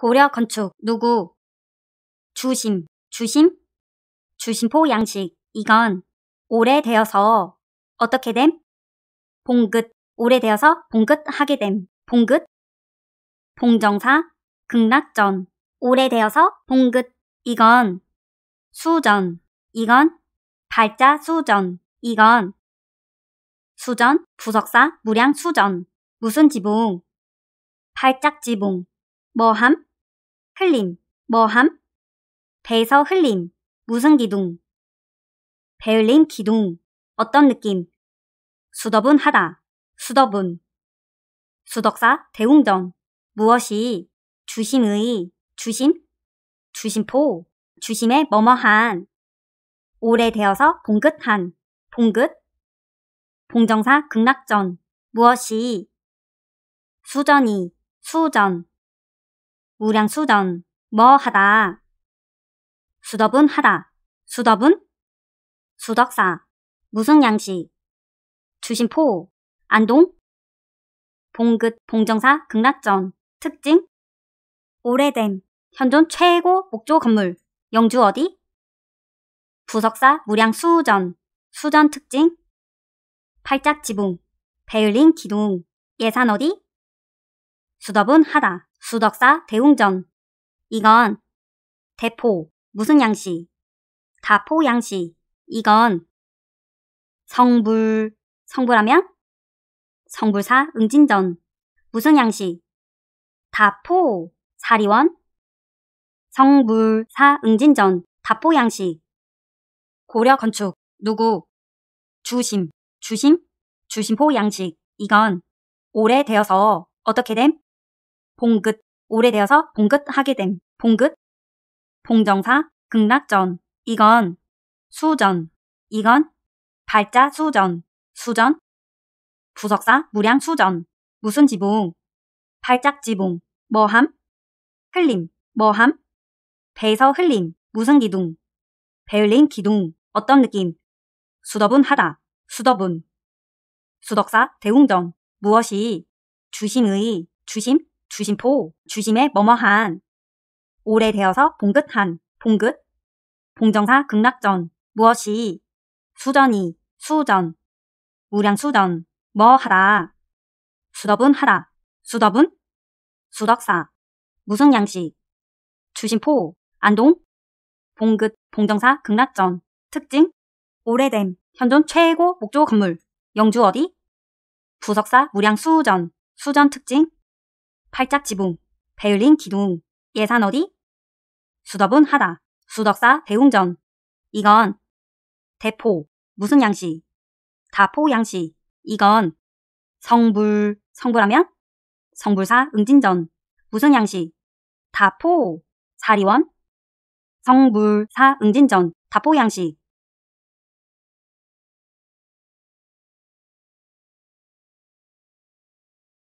고려 건축 누구 주심 주심 주심포 양식 이건 오래되어서 어떻게 됨? 봉긋 오래되어서 봉긋하게 됨 봉긋 봉정사 극락전 오래되어서 봉긋 이건 수전 이건 발자 수전 이건 수전 부석사 무량 수전 무슨 지붕 발짝 지붕 뭐함 흘림, 뭐함? 배에서 흘림, 무슨 기둥? 배흘림 기둥, 어떤 느낌? 수더분 하다, 수더분. 수덕사 대웅전, 무엇이, 주심의, 주심? 주심포, 주심의 뭐뭐한. 오래되어서 봉긋한, 봉긋. 봉정사 극락전, 무엇이. 수전이, 수전. 우량수전뭐 하다. 수덕은 하다. 수덕은? 수덕사, 무슨 양식. 주심포, 안동. 봉긋, 봉정사, 극락전, 특징. 오래된, 현존 최고 목조 건물, 영주 어디? 부석사, 무량수전, 수전 특징. 팔짝 지붕, 베일링 기둥, 예산 어디? 수덕은 하다. 수덕사 대웅전. 이건 대포 무슨 양시. 다포 양시. 이건 성불 성불하면 성불사 응진전. 무슨 양시. 다포 사리원. 성불사 응진전. 다포 양시. 고려 건축 누구 주심 주심 주심포 양식 이건 오래되어서 어떻게 됨? 봉긋, 오래되어서 봉긋하게 됨, 봉긋, 봉정사, 극락전, 이건 수전, 이건 발자 수전, 수전, 부석사, 무량 수전, 무슨 지붕, 발작 지붕, 뭐함, 흘림, 뭐함, 배에서 흘림, 무슨 기둥, 배흘림 기둥, 어떤 느낌, 수더분하다, 수더분, 수덕사, 대웅전, 무엇이, 주심의, 주심, 주심포, 주심에 머머한, 오래되어서 봉긋한, 봉긋, 봉정사 극락전, 무엇이, 수전이, 수전, 무량수전, 뭐하다, 수덕은 하다, 수덕은, 수덕사, 무슨 양식, 주심포, 안동, 봉긋, 봉정사 극락전, 특징, 오래됨, 현존 최고 목조 건물, 영주 어디, 부석사 무량수전, 수전 특징, 팔짝 지붕, 베을린 기둥, 예산 어디? 수덕은 하다, 수덕사 대웅전. 이건 대포, 무슨 양시? 다포 양시. 이건 성불, 성불하면? 성불사 응진전. 무슨 양시? 다포, 사리원. 성불사 응진전, 다포 양식